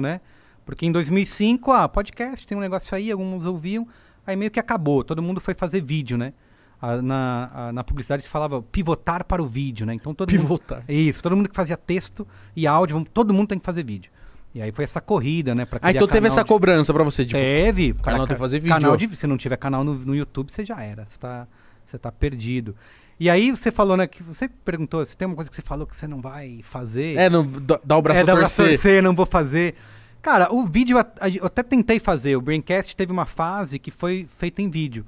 né? Porque em 2005, ah, podcast, tem um negócio aí, alguns ouviam, aí meio que acabou, todo mundo foi fazer vídeo, né? A, ah, na, a, ah, na publicidade se falava pivotar para o vídeo, né? Então todo pivotar. Mundo, isso, todo mundo que fazia texto e áudio, todo mundo tem que fazer vídeo. E aí foi essa corrida, né? Pra ah, então teve essa de... cobrança para você, tipo... Teve. Canal tem que fazer vídeo. Canal de... Se não tiver canal no, no YouTube, você já era. Você tá, você tá perdido. E aí você falou, né, que você perguntou, se tem uma coisa que você falou que você não vai fazer. É, não, dá o braço é, a torcer. É, dá o braço a torcer, não vou fazer. Cara, o vídeo, eu até tentei fazer, o Braincast teve uma fase que foi feita em vídeo.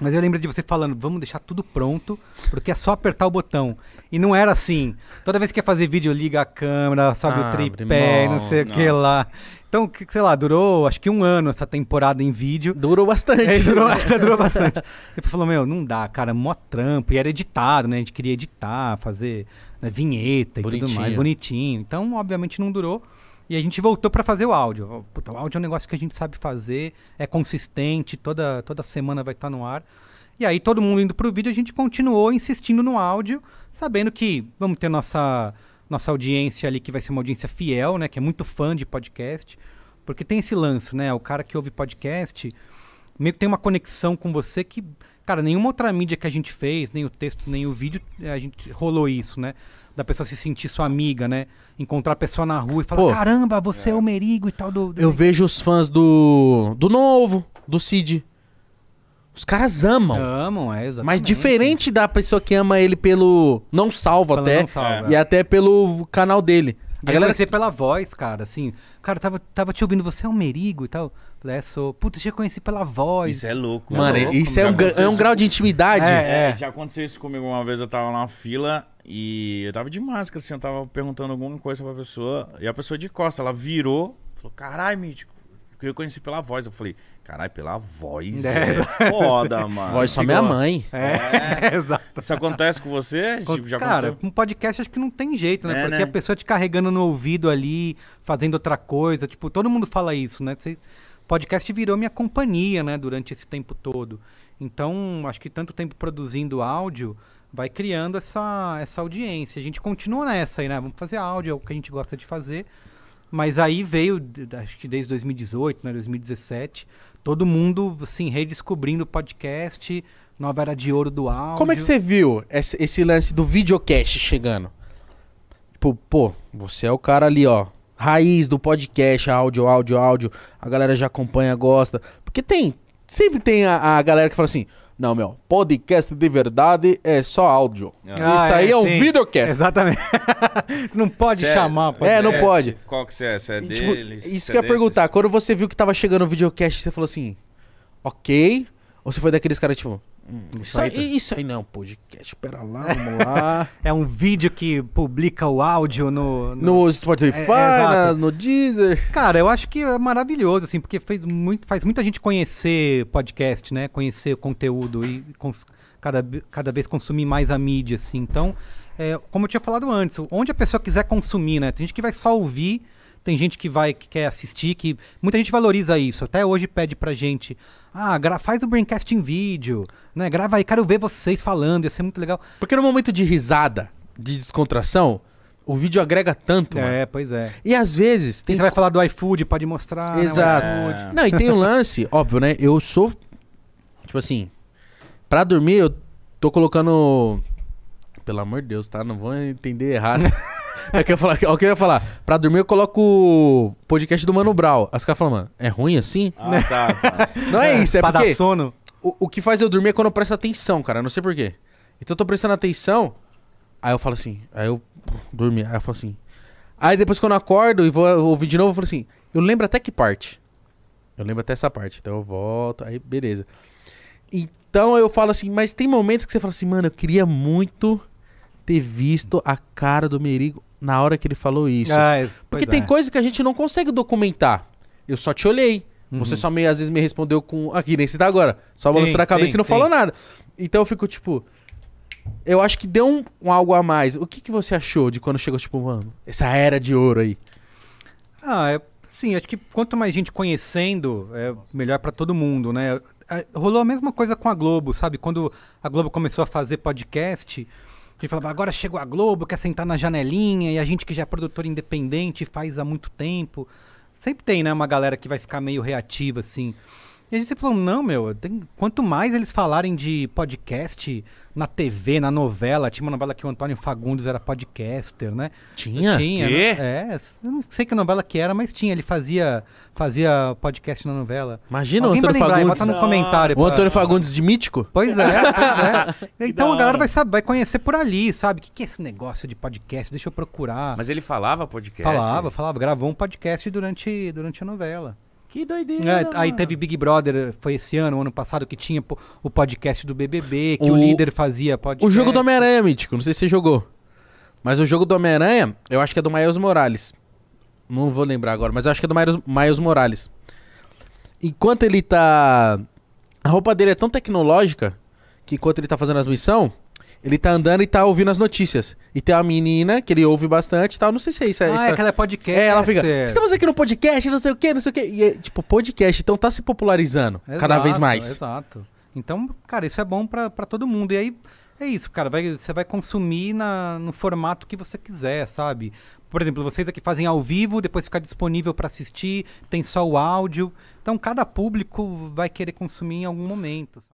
Mas eu lembro de você falando, vamos deixar tudo pronto, porque é só apertar o botão. E não era assim. Toda vez que quer fazer vídeo, liga a câmera, sobe ah, o tripé, mão, não sei o que lá. Então, sei lá, durou acho que um ano essa temporada em vídeo. Durou bastante. É, durou, durou bastante. Depois falou, meu, não dá, cara, mó trampo. E era editado, né? A gente queria editar, fazer né, vinheta e bonitinho. tudo mais, bonitinho. Então, obviamente, não durou. E a gente voltou para fazer o áudio. Puta, o áudio é um negócio que a gente sabe fazer, é consistente, toda, toda semana vai estar tá no ar. E aí todo mundo indo pro vídeo, a gente continuou insistindo no áudio, sabendo que vamos ter nossa nossa audiência ali que vai ser uma audiência fiel, né, que é muito fã de podcast, porque tem esse lance, né, o cara que ouve podcast meio que tem uma conexão com você que Cara, nenhuma outra mídia que a gente fez, nem o texto, nem o vídeo, é, a gente rolou isso, né? Da pessoa se sentir sua amiga, né? Encontrar a pessoa na rua e falar: Pô, caramba, você é. é o merigo e tal do. do eu vejo os fãs do. do novo, do Cid. Os caras amam. Amam, é, exatamente. Mas diferente da pessoa que ama ele pelo. Não salvo até. Não salva, e é. até pelo canal dele. A galera ser pela voz, cara, assim. Cara, tava, tava te ouvindo, você é um merigo e tal. Falei, é, sou. Puta, te reconheci pela voz. Isso é louco. Mano, é louco, isso é, é um, isso. é um grau de intimidade. É, é, é, já aconteceu isso comigo uma vez, eu tava na fila e eu tava de máscara, assim, eu tava perguntando alguma coisa pra pessoa. E a pessoa de costa, ela virou, falou, caralho, mítico. Eu reconheci pela voz. Eu falei, caralho, pela voz. É, é foda, mano. Voz só minha mãe. É, é. Isso acontece com você? Tipo, já Cara, com podcast acho que não tem jeito, né? É, Porque né? a pessoa te carregando no ouvido ali, fazendo outra coisa. Tipo, todo mundo fala isso, né? Você, podcast virou minha companhia, né? Durante esse tempo todo. Então, acho que tanto tempo produzindo áudio vai criando essa, essa audiência. A gente continua nessa aí, né? Vamos fazer áudio, é o que a gente gosta de fazer. Mas aí veio, acho que desde 2018, né, 2017, todo mundo assim redescobrindo o podcast, Nova era de ouro do áudio. Como é que você viu esse, esse lance do videocast chegando? Tipo, pô, você é o cara ali, ó. Raiz do podcast, áudio, áudio, áudio. A galera já acompanha, gosta. Porque tem. Sempre tem a, a galera que fala assim: não, meu, podcast de verdade é só áudio. Ah, Isso aí é, é um sim. videocast. Exatamente. não pode Cê é- chamar, pode. É, não é, pode. Qual que você é? Você é tipo, deles, tipo, Isso que eu ia é perguntar. Quando você viu que tava chegando o videocast, você falou assim, ok. Ou você foi daqueles caras, tipo, Hum, isso, aí, tá... isso, aí, não é um podcast, pera lá, vamos lá. é um vídeo que publica o áudio no... No, no Spotify, é, é, no Deezer. Cara, eu acho que é maravilhoso, assim, porque fez muito, faz muita gente conhecer podcast, né? Conhecer o conteúdo e cons... cada, cada vez consumir mais a mídia, assim. Então, é, como eu tinha falado antes, onde a pessoa quiser consumir, né? Tem gente que vai só ouvir tem gente que vai, que quer assistir, que muita gente valoriza isso. Até hoje pede pra gente, ah, faz o Braincast em vídeo, né? Grava aí, quero ver vocês falando, ia ser muito legal. Porque no momento de risada, de descontração, o vídeo agrega tanto. É, mano. pois é. E às vezes. Tem... Você vai falar do iFood, pode mostrar. Né? Exato. Né, é. Não, e tem um lance, óbvio, né? Eu sou. Tipo assim. Pra dormir, eu tô colocando. Pelo amor de Deus, tá? Não vão entender errado. é que eu falar, é o que eu ia falar. Pra dormir eu coloco o podcast do Mano Brau. As caras falam, mano, é ruim assim? Ah, tá, tá. Não é, é, isso, é pra porque... dar sono. O, o que faz eu dormir é quando eu presto atenção, cara. Não sei porquê. Então eu tô prestando atenção, aí eu falo assim, aí eu dormi, aí eu falo assim. Aí depois quando eu acordo e vou ouvir de novo, eu falo assim, eu lembro até que parte. Eu lembro até essa parte. Então eu volto, aí beleza. Então eu falo assim, mas tem momentos que você fala assim, mano, eu queria muito ter visto a cara do Merigo na hora que ele falou isso. Ah, isso Porque tem é. coisa que a gente não consegue documentar. Eu só te olhei. Uhum. Você só meio, às vezes me respondeu com. Aqui, nem se dá agora. Só balançando a cabeça sim, e não sim. falou nada. Então eu fico tipo. Eu acho que deu um, um, algo a mais. O que, que você achou de quando chegou, tipo, mano, essa era de ouro aí? Ah, é, sim, acho que quanto mais gente conhecendo, é melhor para todo mundo, né? É, rolou a mesma coisa com a Globo, sabe? Quando a Globo começou a fazer podcast, ele falava, agora chegou a Globo, quer sentar na janelinha, e a gente que já é produtor independente faz há muito tempo. Sempre tem, né, uma galera que vai ficar meio reativa, assim. E a gente sempre falou, não, meu, tem... quanto mais eles falarem de podcast na TV, na novela, tinha uma novela que o Antônio Fagundes era podcaster, né? Tinha? Tinha. Quê? Né? É, eu não sei que novela que era, mas tinha, ele fazia, fazia podcast na novela. Imagina Alguém o Antônio lembrar, Fagundes. Bota no comentário. O Antônio Fagundes de Mítico? Pois é, pois é. então a galera vai, saber, vai conhecer por ali, sabe? O que, que é esse negócio de podcast? Deixa eu procurar. Mas ele falava podcast? Falava, falava. Gravou um podcast durante, durante a novela. Que doideira. É, aí teve Big Brother, eh, foi esse ano, ano passado, que tinha o podcast do BBB, que o, o líder fazia podcast. O jogo do Homem-Aranha, Mítico, não sei se você jogou. Mas o jogo do Homem-Aranha, eu acho que é do Miles Morales. Não vou lembrar agora, mas eu acho que é do Miles, Miles Morales. Enquanto ele tá. A roupa dele é tão tecnológica que enquanto ele tá fazendo as missões, ele tá andando e tá ouvindo as notícias. E tem uma menina que ele ouve bastante e tal. Não sei se é isso. É ah, está... é podcast. É, ela fica. Estamos aqui no podcast, não sei o quê, não sei o quê. E é, tipo, podcast. Então tá se popularizando exato, cada vez mais. Exato. Então, cara, isso é bom para todo mundo. E aí é isso, cara. Vai, você vai consumir na, no formato que você quiser, sabe? Por exemplo, vocês aqui fazem ao vivo, depois fica disponível para assistir, tem só o áudio. Então, cada público vai querer consumir em algum momento. Sabe?